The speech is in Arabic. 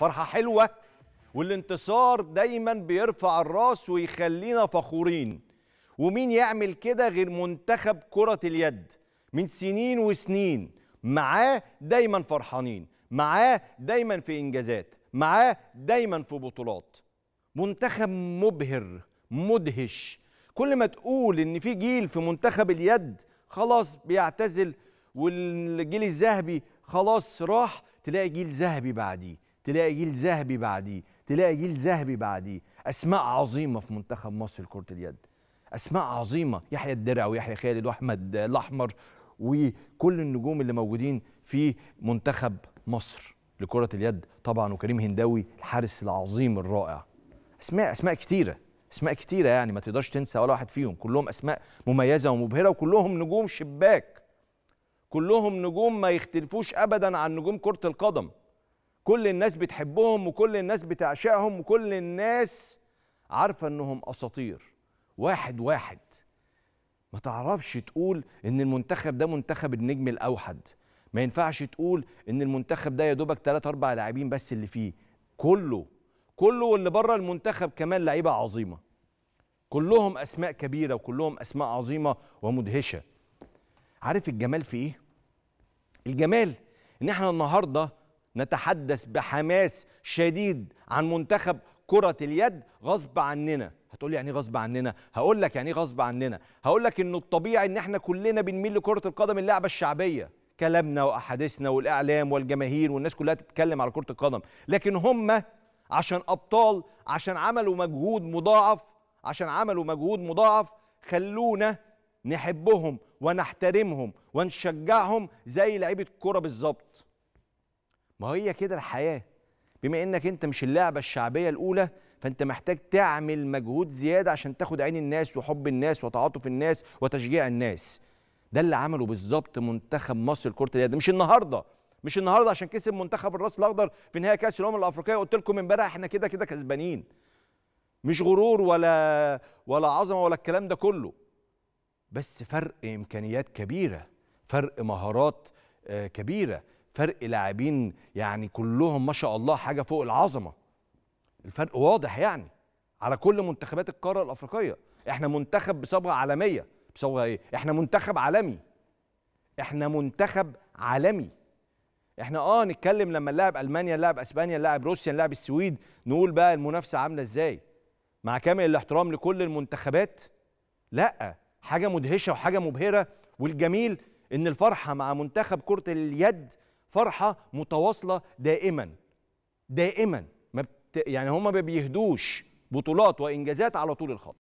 فرحة حلوة والانتصار دايما بيرفع الراس ويخلينا فخورين ومين يعمل كده غير منتخب كرة اليد من سنين وسنين معاه دايما فرحانين معاه دايما في إنجازات معاه دايما في بطولات منتخب مبهر مدهش كل ما تقول ان في جيل في منتخب اليد خلاص بيعتزل والجيل الذهبي خلاص راح تلاقي جيل ذهبي بعديه تلاقي جيل ذهبي بعديه تلاقي جيل ذهبي بعديه اسماء عظيمه في منتخب مصر لكره اليد اسماء عظيمه يحيى الدرع ويحيى خالد واحمد الاحمر وكل النجوم اللي موجودين في منتخب مصر لكره اليد طبعا وكريم هنداوي الحارس العظيم الرائع اسماء اسماء كتيره اسماء كتيره يعني ما تقدرش تنسى ولا واحد فيهم كلهم اسماء مميزه ومبهره وكلهم نجوم شباك كلهم نجوم ما يختلفوش ابدا عن نجوم كره القدم كل الناس بتحبهم وكل الناس بتعشقهم وكل الناس عارفه انهم اساطير واحد واحد ما تعرفش تقول ان المنتخب ده منتخب النجم الاوحد ما ينفعش تقول ان المنتخب ده يا دوبك 3 4 لاعبين بس اللي فيه كله كله واللي بره المنتخب كمان لعيبه عظيمه كلهم اسماء كبيره وكلهم اسماء عظيمه ومدهشه عارف الجمال في ايه الجمال ان احنا النهارده نتحدث بحماس شديد عن منتخب كرة اليد غصب عننا هتقول يعني إيه غصب عننا هقول لك يعني إيه غصب عننا هقول لك انه الطبيعي ان احنا كلنا بنميل لكرة القدم اللعبة الشعبية كلامنا واحاديثنا والاعلام والجماهير والناس كلها تتكلم على كرة القدم لكن هم عشان ابطال عشان عملوا مجهود مضاعف عشان عملوا مجهود مضاعف خلونا نحبهم ونحترمهم ونشجعهم زي لعيبه الكره بالظبط ما هي كده الحياه بما انك انت مش اللعبه الشعبيه الاولى فانت محتاج تعمل مجهود زياده عشان تاخد عين الناس وحب الناس وتعاطف الناس وتشجيع الناس ده اللي عمله بالظبط منتخب مصر لكره اليد مش النهارده مش النهارده عشان كسب منتخب الراس الاخضر في نهائي كاس الامم الافريقيه قلت لكم امبارح احنا كده كده كسبانين مش غرور ولا ولا عظمه ولا الكلام ده كله بس فرق امكانيات كبيره فرق مهارات آه، كبيره فرق لاعبين يعني كلهم ما شاء الله حاجه فوق العظمه الفرق واضح يعني على كل منتخبات القاره الافريقيه احنا منتخب بصبغه عالميه بصبغه ايه احنا منتخب عالمي احنا منتخب عالمي احنا اه نتكلم لما نلعب المانيا نلعب اسبانيا نلعب روسيا نلعب السويد نقول بقى المنافسه عامله ازاي مع كامل الاحترام لكل المنتخبات لا حاجه مدهشه وحاجه مبهره والجميل ان الفرحه مع منتخب كره اليد فرحه متواصله دائما دائما ما بت... يعني هما ما بيهدوش بطولات وانجازات على طول الخط